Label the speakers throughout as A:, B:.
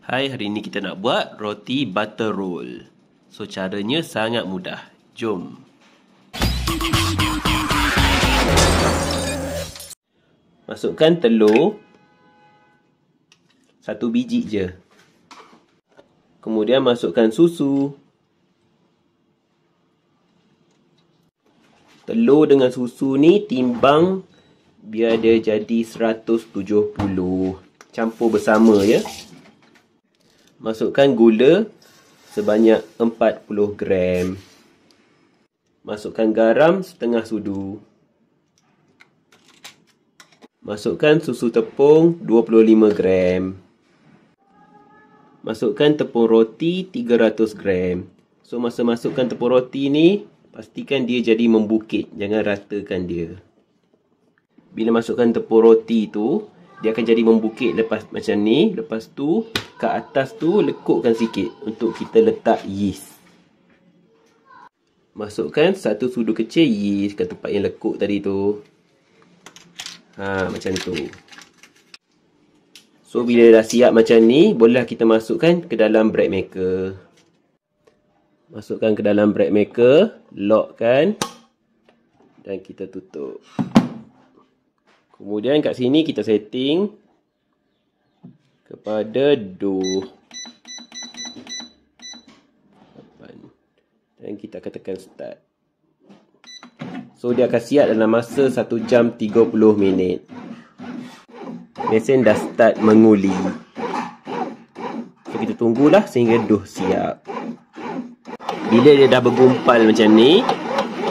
A: Hai, hari ini kita nak buat roti butter roll. So, caranya sangat mudah. Jom! Masukkan telur. Satu biji je. Kemudian masukkan susu. Telur dengan susu ni timbang biar dia jadi 170. Campur bersama ya masukkan gula sebanyak 40 gram. Masukkan garam setengah sudu. Masukkan susu tepung 25 gram. Masukkan tepung roti 300 gram. So masa masukkan tepung roti ni, pastikan dia jadi membukit. Jangan ratakan dia. Bila masukkan tepung roti tu, dia akan jadi membukit lepas macam ni lepas tu ke atas tu lekukkan sikit untuk kita letak yeast masukkan satu sudu kecil yeast ke tempat yang lekuk tadi tu ha macam tu so bila dah siap macam ni bolehlah kita masukkan ke dalam bread maker masukkan ke dalam bread maker lockkan dan kita tutup Kemudian kat sini kita setting kepada do. Dan kita akan tekan start. So dia akan siap dalam masa 1 jam 30 minit. Mesin dah start menguli. So kita tunggulah sehingga doh siap. Bila dia dah bergumpal macam ni,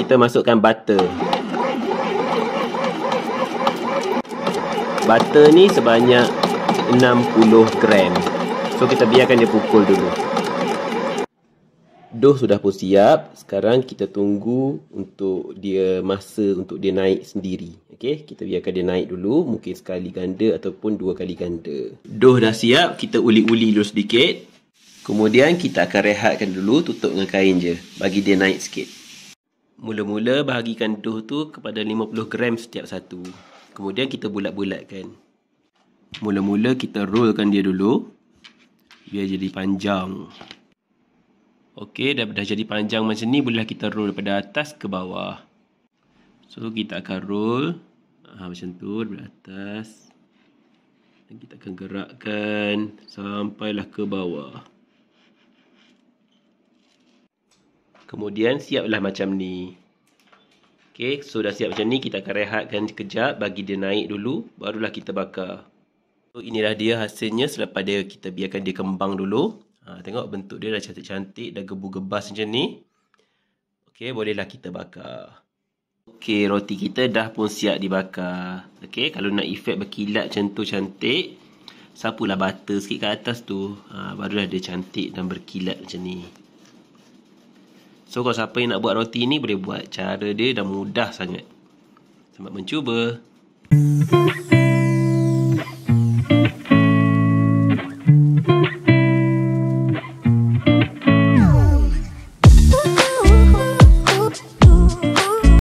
A: kita masukkan butter. butter ni sebanyak 60 gram So kita biarkan dia pukul dulu Doh sudah pun siap Sekarang kita tunggu untuk dia masa untuk dia naik sendiri Okay, kita biarkan dia naik dulu Mungkin sekali ganda ataupun dua kali ganda Doh dah siap, kita uli-uli dulu sedikit Kemudian kita akan rehatkan dulu tutup dengan kain je Bagi dia naik sikit Mula-mula bahagikan doh tu kepada 50 gram setiap satu Kemudian kita bulat-bulatkan. Mula-mula kita rollkan dia dulu. Biar jadi panjang. Okey, dah, dah jadi panjang macam ni. Bolehlah kita roll daripada atas ke bawah. So, kita akan roll. Ha, macam tu, daripada atas. Dan kita akan gerakkan sampailah ke bawah. Kemudian, siaplah macam ni. Okay, so dah siap macam ni, kita akan rehatkan sekejap bagi dia naik dulu, barulah kita bakar. So, inilah dia hasilnya selepas dia kita biarkan dia kembang dulu. Ha, tengok bentuk dia dah cantik-cantik, dah gebu-gebas macam ni. Okay, bolehlah kita bakar. Okay, roti kita dah pun siap dibakar. Okay, kalau nak efek berkilat macam tu cantik, sapulah butter sikit kat atas tu. Ha, barulah dia cantik dan berkilat macam ni. So kalau siapa yang nak buat roti ni boleh buat. Cara dia dah mudah sangat. Selamat mencuba. Mm-hmm.